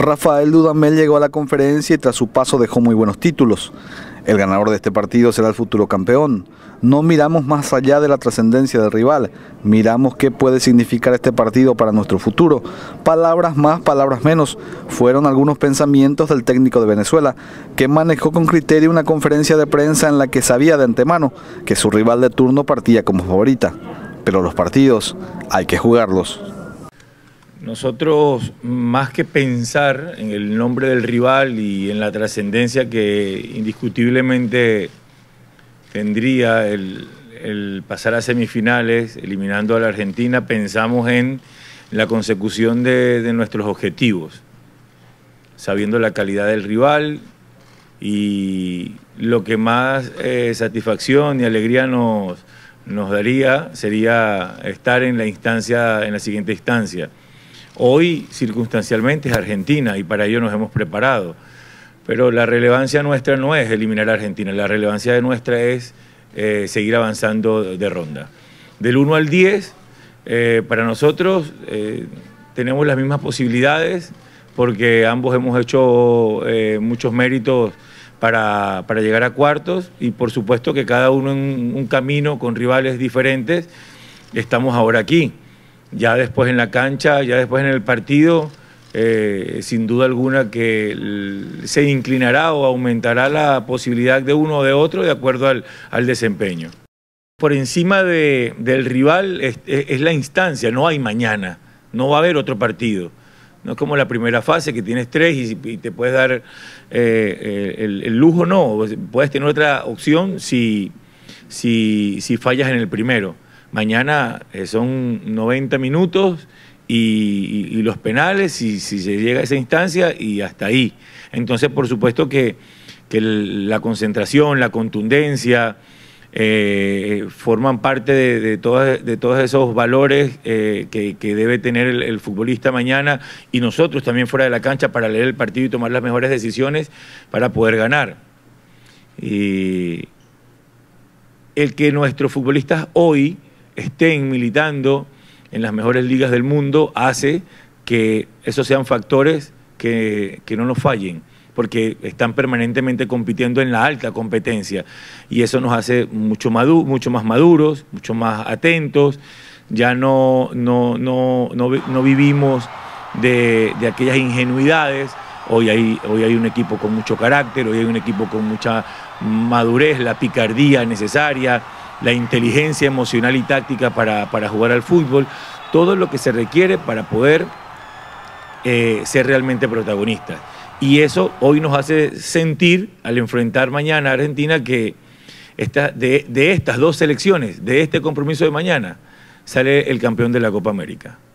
Rafael Dudamel llegó a la conferencia y tras su paso dejó muy buenos títulos. El ganador de este partido será el futuro campeón. No miramos más allá de la trascendencia del rival, miramos qué puede significar este partido para nuestro futuro. Palabras más, palabras menos, fueron algunos pensamientos del técnico de Venezuela, que manejó con criterio una conferencia de prensa en la que sabía de antemano que su rival de turno partía como favorita. Pero los partidos hay que jugarlos. Nosotros, más que pensar en el nombre del rival y en la trascendencia que indiscutiblemente tendría el, pasar a semifinales, eliminando a la Argentina, pensamos en la consecución de, nuestros objetivos, sabiendo la calidad del rival y lo que más eh, satisfacción y alegría nos, nos daría sería estar en la instancia, en la siguiente instancia. Hoy, circunstancialmente, es Argentina y para ello nos hemos preparado. Pero la relevancia nuestra no es eliminar a Argentina, la relevancia de nuestra es eh, seguir avanzando de ronda. Del 1 al 10, eh, para nosotros eh, tenemos las mismas posibilidades porque ambos hemos hecho muchos méritos para, para, llegar a cuartos y por supuesto que cada uno en un camino con rivales diferentes, estamos ahora aquí ya después en la cancha, ya después en el partido, eh, sin duda alguna que se inclinará o aumentará la posibilidad de uno o de otro de acuerdo al, desempeño. Por encima del rival es, la instancia, no hay mañana, no va a haber otro partido. No es como la primera fase que tienes tres y, te puedes dar eh, el, el, lujo, no, puedes tener otra opción si fallas en el primero. Mañana eh, son 90 minutos y, los penales, si se llega a esa instancia, y hasta ahí. Entonces, por supuesto que, la concentración, la contundencia, eh, forman parte de, de, todos esos valores eh, que, debe tener el, el, futbolista mañana y nosotros también fuera de la cancha para leer el partido y tomar las mejores decisiones para poder ganar. Y el que nuestros futbolistas hoy estén militando en las mejores ligas del mundo hace que esos sean factores que, que no nos fallen porque están permanentemente compitiendo en la alta competencia y eso nos hace mucho, mucho más maduros, mucho más atentos, ya no, no, vivimos de, aquellas ingenuidades, hoy hoy hay un equipo con mucho carácter, hoy hay un equipo con mucha madurez, la picardía necesaria, la inteligencia emocional y táctica para, jugar al fútbol, todo lo que se requiere para poder eh, ser realmente protagonista. Y eso hoy nos hace sentir, al enfrentar mañana a Argentina, que de, de estas dos selecciones, de este compromiso de mañana, sale el campeón de la Copa América.